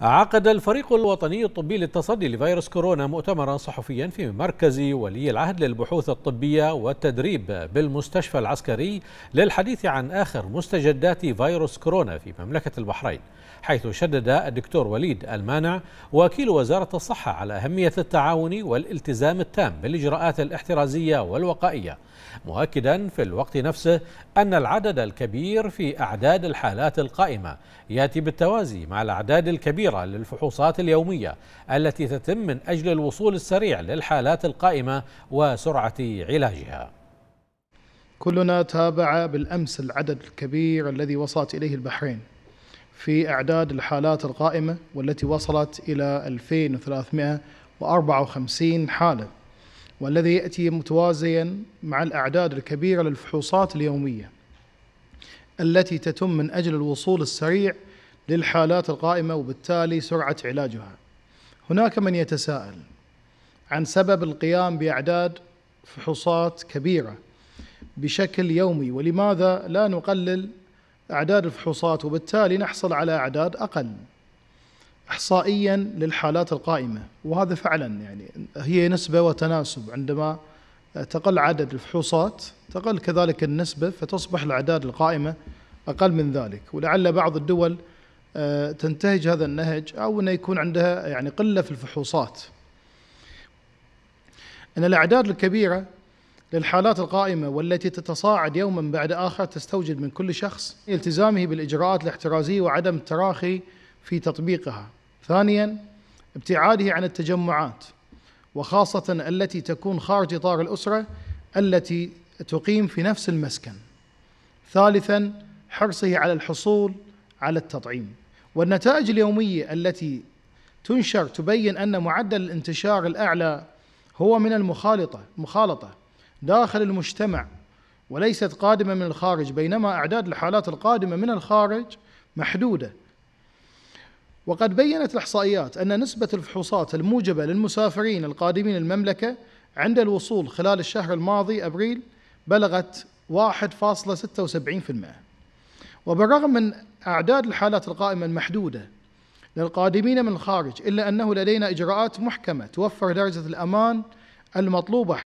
عقد الفريق الوطني الطبي للتصدي لفيروس كورونا مؤتمرا صحفيا في مركز ولي العهد للبحوث الطبية والتدريب بالمستشفى العسكري للحديث عن آخر مستجدات فيروس كورونا في مملكة البحرين حيث شدد الدكتور وليد المانع وكيل وزارة الصحة على أهمية التعاون والالتزام التام بالإجراءات الاحترازية والوقائية مؤكدا في الوقت نفسه أن العدد الكبير في أعداد الحالات القائمة يأتي بالتوازي مع الأعداد الكبيرة كثيرة للفحوصات اليومية التي تتم من أجل الوصول السريع للحالات القائمة وسرعة علاجها كلنا تابع بالأمس العدد الكبير الذي وصلت إليه البحرين في أعداد الحالات القائمة والتي وصلت إلى 2354 حالة والذي يأتي متوازيا مع الأعداد الكبيرة للفحوصات اليومية التي تتم من أجل الوصول السريع للحالات القائمة وبالتالي سرعة علاجها هناك من يتساءل عن سبب القيام بأعداد فحوصات كبيرة بشكل يومي ولماذا لا نقلل أعداد الفحوصات وبالتالي نحصل على أعداد أقل إحصائيا للحالات القائمة وهذا فعلا يعني هي نسبة وتناسب عندما تقل عدد الفحوصات تقل كذلك النسبة فتصبح الأعداد القائمة أقل من ذلك ولعل بعض الدول آه، تنتهج هذا النهج أو أن يكون عندها يعني قلة في الفحوصات أن الأعداد الكبيرة للحالات القائمة والتي تتصاعد يوما بعد آخر تستوجب من كل شخص التزامه بالإجراءات الاحترازية وعدم التراخي في تطبيقها ثانيا ابتعاده عن التجمعات وخاصة التي تكون خارج إطار الأسرة التي تقيم في نفس المسكن ثالثا حرصه على الحصول على التطعيم والنتائج اليومية التي تنشر تبين أن معدل الانتشار الأعلى هو من المخالطة مخالطة داخل المجتمع وليست قادمة من الخارج بينما أعداد الحالات القادمة من الخارج محدودة وقد بينت الإحصائيات أن نسبة الفحوصات الموجبة للمسافرين القادمين المملكة عند الوصول خلال الشهر الماضي أبريل بلغت 1.76% وبالرغم من أعداد الحالات القائمة المحدودة للقادمين من الخارج إلا أنه لدينا إجراءات محكمة توفر درجة الأمان المطلوبة